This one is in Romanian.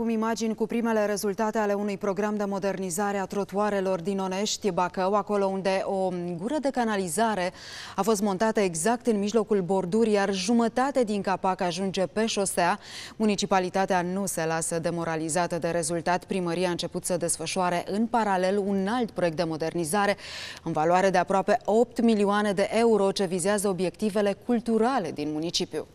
Cum imagini cu primele rezultate ale unui program de modernizare a trotuarelor din Onești, Bacău, acolo unde o gură de canalizare a fost montată exact în mijlocul bordurii, iar jumătate din capac ajunge pe șosea. Municipalitatea nu se lasă demoralizată de rezultat. Primăria a început să desfășoare în paralel un alt proiect de modernizare în valoare de aproape 8 milioane de euro ce vizează obiectivele culturale din municipiu.